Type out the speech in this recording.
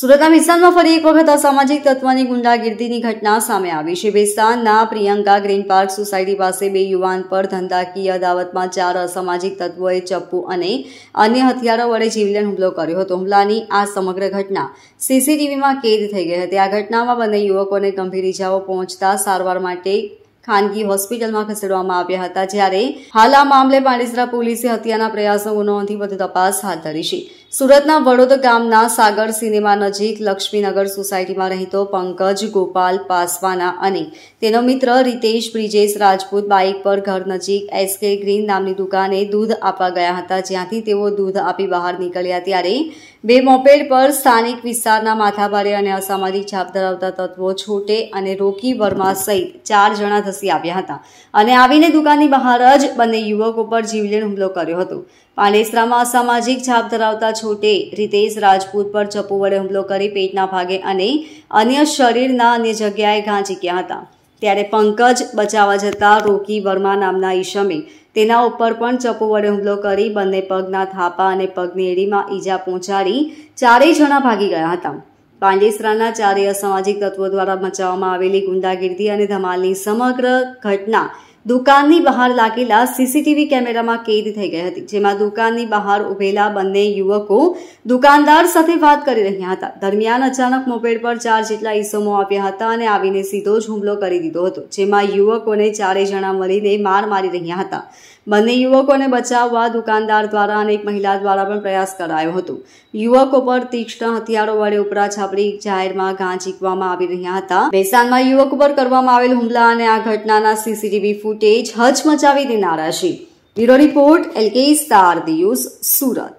સુરતના વિસ્તારમાં ફરી એક વખત અસામાજિક તત્વની ગુંડાગીર્દીની ઘટના સામે આવી છે વિસ્તારના પ્રિયંકા ગ્રીન પાર્ક સોસાયટી પાસે બે યુવાન પર ધંધાકીય અદાવતમાં ચાર અસામાજિક તત્વોએ ચપ્પુ અને અન્ય હથિયારો વડે જીવલેણ હુમલો કર્યો હતો હુમલાની આ સમગ્ર ઘટના સીસીટીવીમાં કેદ થઈ ગઈ હતી આ ઘટનામાં બંને યુવકોને ગંભીર ઇજાઓ પહોંચતા સારવાર માટે ખાનગી હોસ્પિટલમાં ખસેડવામાં આવ્યા હતા જ્યારે હાલ આ મામલે પાંડેસરા પોલીસે હત્યાના પ્રયાસનો ગુનો નોંધી વધુ તપાસ હાથ ધરી છે સુરતના વડોદ ગામના સાગર સિનેમા નજીક લક્ષ્મીનગર સોસાયટીમાં રહેતો પંકજ ગોપાલ પાસવાના અને તેનો મિત્ર રીતેશ બ્રિજેશ રાજપૂત બાઇક પર ઘર નજીક એસકે ગ્રીન નામની દુકાને દૂધ આપવા ગયા હતા જ્યાંથી તેઓ દૂધ આપી બહાર નીકળ્યા ત્યારે બે મોપેડ પર સ્થાનિક વિસ્તારના માથાભારે અને અસામાજિક છાપ ધરાવતા તત્વો છોટે અને રોકી વર્મા સહિત ચાર જણા ધસી આવ્યા હતા અને આવીને દુકાનની બહાર જ બંને યુવકો પર જીવલેણ હુમલો કર્યો હતો પાંડેસરામાં અસામાજિક છાપ ધરાવતા છોટે રીતેશ રાજપૂત પર ચપ્પુ વડે હુમલો કરી પેટના ભાગે અને અન્ય શરીરના અન્ય જગ્યાએ ઘાંચી ગયા હતા ત્યારે પંકજ બચાવવા જતા રોકી વર્મા નામના ઈશમે તેના ઉપર પણ ચપ્પુ વડે હુમલો કરી બંને પગના થાપા અને પગની એડીમાં ઈજા પહોંચાડી ચારેય જણા ભાગી ગયા હતા પાંડેસરાના ચારેય અસામાજિક તત્વો દ્વારા મચાવવામાં આવેલી ગુંડાગીર્દી અને ધમાલની સમગ્ર ઘટના દુકાનની બહાર લાગેલા સીસીટીવી કેમેરામાં કેદ થઈ ગઈ હતી જેમાં દુકાનની બહાર ઉભેલા બંને યુવકો દુકાનદાર સાથે વાત કરી રહ્યા હતા દરમિયાન અચાનક મોપેડ પર ચાર જેટલા ઈસમો આપ્યા હતા અને આવીને સીધો જ હુમલો કરી દીધો હતો જેમાં યુવકોને ચારે જણા મળીને માર મારી રહ્યા હતા બંને યુવકોને બચાવવા દુકાનદાર દ્વારા અને એક મહિલા દ્વારા પણ પ્રયાસ કરાયો હતો યુવકો પર તીક્ષ્ણ હથિયારો વડે ઉપરા છાપડી જાહેરમાં ઘા ચીકવામાં આવી રહ્યા હતા બેસાનમાં યુવક પર કરવામાં આવેલ હુમલા અને આ ઘટનાના સીસીટીવી ફૂટ ફૂટેજ હચમચાવી દેનારા છે bureau report L K Star News Surat